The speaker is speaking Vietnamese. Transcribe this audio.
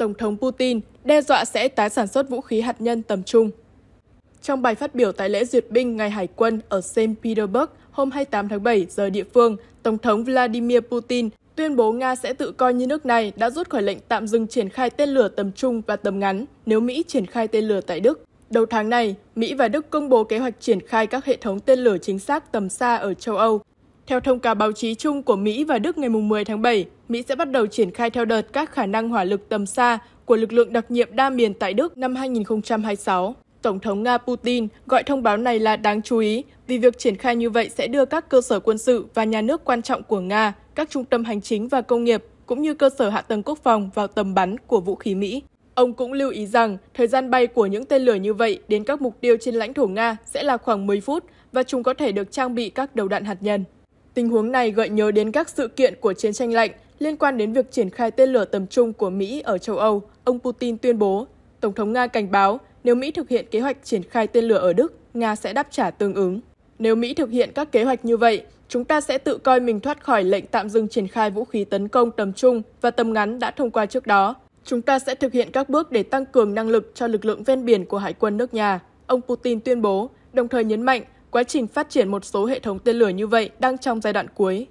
Tổng thống Putin đe dọa sẽ tái sản xuất vũ khí hạt nhân tầm trung. Trong bài phát biểu tại lễ duyệt binh Ngày Hải quân ở St. Petersburg hôm 28 tháng 7 giờ địa phương, Tổng thống Vladimir Putin tuyên bố Nga sẽ tự coi như nước này đã rút khỏi lệnh tạm dừng triển khai tên lửa tầm trung và tầm ngắn nếu Mỹ triển khai tên lửa tại Đức. Đầu tháng này, Mỹ và Đức công bố kế hoạch triển khai các hệ thống tên lửa chính xác tầm xa ở châu Âu theo thông cáo báo chí chung của Mỹ và Đức ngày 10 tháng 7, Mỹ sẽ bắt đầu triển khai theo đợt các khả năng hỏa lực tầm xa của lực lượng đặc nhiệm đa miền tại Đức năm 2026. Tổng thống Nga Putin gọi thông báo này là đáng chú ý vì việc triển khai như vậy sẽ đưa các cơ sở quân sự và nhà nước quan trọng của Nga, các trung tâm hành chính và công nghiệp cũng như cơ sở hạ tầng quốc phòng vào tầm bắn của vũ khí Mỹ. Ông cũng lưu ý rằng thời gian bay của những tên lửa như vậy đến các mục tiêu trên lãnh thổ Nga sẽ là khoảng 10 phút và chúng có thể được trang bị các đầu đạn hạt nhân. Tình huống này gợi nhớ đến các sự kiện của chiến tranh lạnh liên quan đến việc triển khai tên lửa tầm trung của Mỹ ở châu Âu, ông Putin tuyên bố. Tổng thống Nga cảnh báo nếu Mỹ thực hiện kế hoạch triển khai tên lửa ở Đức, Nga sẽ đáp trả tương ứng. Nếu Mỹ thực hiện các kế hoạch như vậy, chúng ta sẽ tự coi mình thoát khỏi lệnh tạm dừng triển khai vũ khí tấn công tầm trung và tầm ngắn đã thông qua trước đó. Chúng ta sẽ thực hiện các bước để tăng cường năng lực cho lực lượng ven biển của Hải quân nước nhà, ông Putin tuyên bố, đồng thời nhấn mạnh Quá trình phát triển một số hệ thống tên lửa như vậy đang trong giai đoạn cuối.